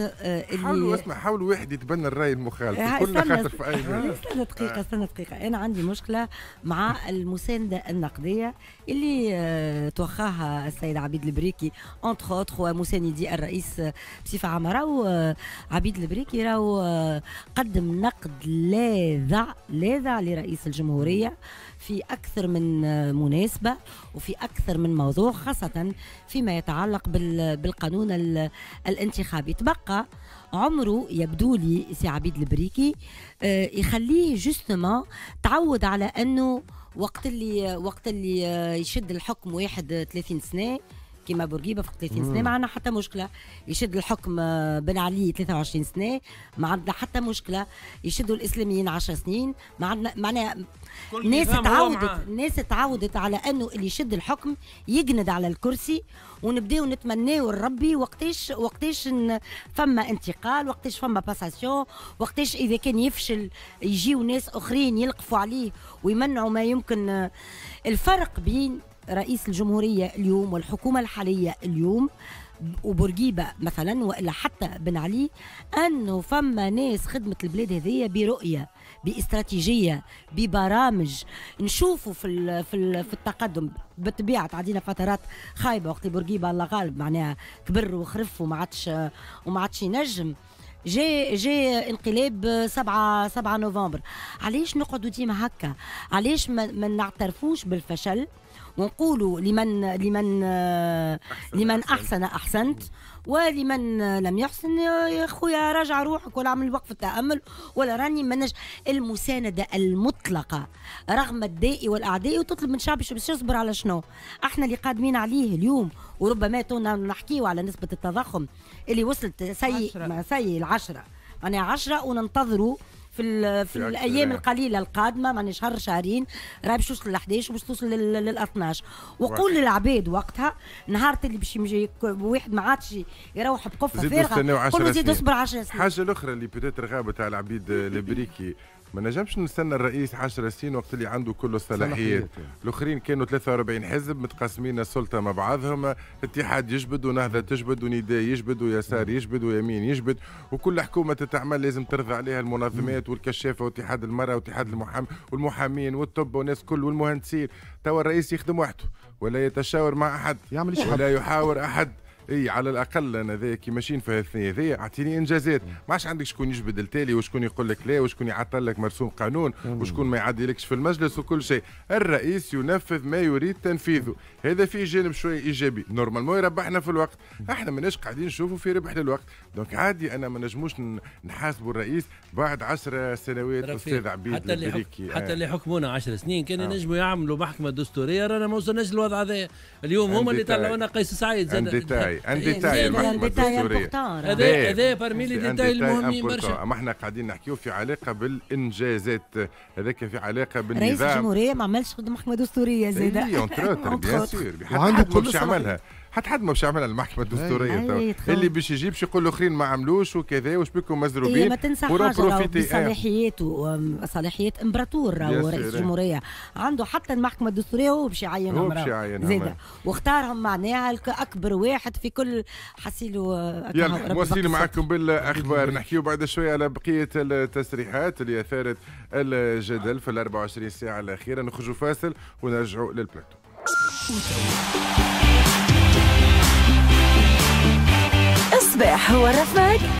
آه، اللي حاولوا اسمع حاولوا واحد يتبنى الراي المخالف آه، كل خاطر في اي مجال استنى دقيقه آه. استنى دقيقه انا عندي مشكله مع المسانده النقديه اللي توخاها السيد عبيد البريكي انتخ اوتخ ومساندي الرئيس بصفه عامه راهو عبيد البريكي راهو قدم نقد لاذع لاذع لرئيس الجمهوريه في أكثر من مناسبة وفي أكثر من موضوع خاصة فيما يتعلق بالقانون الانتخابي تبقى عمره يبدو لي سي عبيد البريكي آه، يخليه جوستومون تعود على أنه وقت اللي وقت اللي يشد الحكم واحد 30 سنه كيما بورقيبه فوق 30 سنه ما عندنا حتى مشكله يشد الحكم بن علي 23 سنه ما عندنا حتى مشكله يشدوا الاسلاميين 10 سنين ما عندنا معناها ناس تعودت ناس تعودت على انه اللي يشد الحكم يجند على الكرسي ونبداو نتمناو لربي وقتاش وقتاش فما انتقال وقتاش فما باساسيون وقتاش اذا كان يفشل يجيو ناس اخرين يلقفوا عليه ويمنعوا ما يمكن الفرق بين رئيس الجمهورية اليوم والحكومة الحالية اليوم وبورقيبة مثلا وإلا حتى بن علي أنه فما ناس خدمة البلاد هذية برؤية باستراتيجية ببرامج نشوفوا في في, في التقدم بالطبيعة تعدينا فترات خايبة وقت بورقيبة الله غالب معناها كبر وخرف وما عادش وما عادش ينجم جاء جاء انقلاب 7 7 نوفمبر علاش نقعدوا ديما هكا علاش ما, ما نعترفوش بالفشل ونقول لمن لمن لمن أحسن أحسنت ولمن لم يحسن يا خويا راجع روحك ولا عمل وقف التامل ولا راني منج المسانده المطلقه رغم الداء والاعداء وتطلب من شعبي باش يصبر على شنو احنا اللي قادمين عليه اليوم وربما تونا نحكيو على نسبه التضخم اللي وصلت سيء سيء العشره أنا عشرة وننتظروا في في الايام إيه. القليله القادمه معناها شهر شهرين راهي باش توصل ل 11 وباش توصل لل 12 وقول للعباد وقتها نهار اللي باش يجي واحد ما عادش يروح بقفه فارغه قول له زيد اصبر 10 سنين الحاجه الاخرى اللي بتاتر غابت على العبيد البريكي ما نجمش نستنى الرئيس 10 سنين وقت اللي عنده كل الصلاحيات الاخرين كانوا 43 حزب متقسمين السلطه مع بعضهم اتحاد يجبد ونهضه تجبد ونداء يجبد ويسار يجبد ويمين يجبد وكل حكومه تتعمل لازم ترضى عليها المنظمات والكشافه واتحاد المراه واتحاد المحام والمحامين والطب والناس كل والمهندسين توا الرئيس يخدم وحده ولا يتشاور مع احد يعمل ولا يحاور احد اي على الاقل انا ذاك ماشيين في هالثنيه ذي اعطيني انجازات ما عادش عندك شكون يجبد التالي وشكون يقول لك لا وشكون يعطل لك مرسوم قانون وشكون ما يعديلكش في المجلس وكل شيء الرئيس ينفذ ما يريد تنفيذه هذا في جانب شويه ايجابي نورمالمون يربحنا في الوقت احنا ماناش قاعدين نشوفوا في ربح للوقت دونك عادي انا ما نجموش نحاسبوا الرئيس بعد 10 سنوات استاذ عبيد حتى اللي حك... آه. حتى اللي حكمونا 10 سنين كانوا ينجموا آه. يعملوا محكمه دستوريه رانا ما وصلناش للوضع هذا اليوم هما اللي طلعونا قيس سعيد زاد ديتاي ان ديتاي هذا برمي لي ديتاي المهمين برشا اما احنا قاعدين نحكيو في علاقه بالانجازات هذاك في علاقه بالنظام رئيس الجمهوريه ما عملش خدمه محكمه دستوريه زاده اي اونتر بيان سور وعنده كل شيء عملها حتى حد ما باش يعملها المحكمة الدستورية تو اللي باش يجيب باش يقول الاخرين ما عملوش وكذا واش بكم مزروبين إيه ما تنسى حاجة صلاحيات صلاحيات امبراطور ورئيس جمهوريه الجمهورية عنده حتى المحكمة الدستورية هو باش يعينهم هو باش يعينهم زادة واختارهم معناها أكبر واحد في كل حسيلو يلا مواصلين معكم بالأخبار نحكيو بعد شوية على بقية التسريحات اللي أثارت الجدل في ال 24 ساعة الأخيرة نخرجوا فاصل ونرجعوا للبلاتو اصبح هو رفاق